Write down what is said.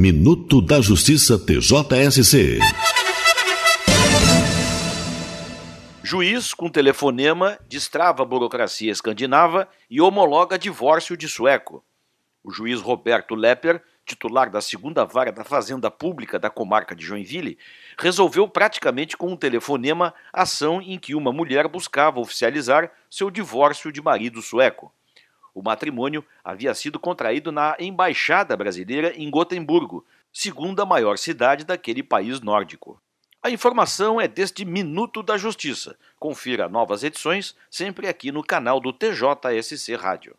Minuto da Justiça TJSC. Juiz com telefonema destrava a burocracia escandinava e homologa divórcio de sueco. O juiz Roberto Lepper, titular da segunda vara da Fazenda Pública da comarca de Joinville, resolveu praticamente com um telefonema ação em que uma mulher buscava oficializar seu divórcio de marido sueco. O matrimônio havia sido contraído na Embaixada Brasileira em Gotemburgo, segunda maior cidade daquele país nórdico. A informação é deste Minuto da Justiça. Confira novas edições sempre aqui no canal do TJSC Rádio.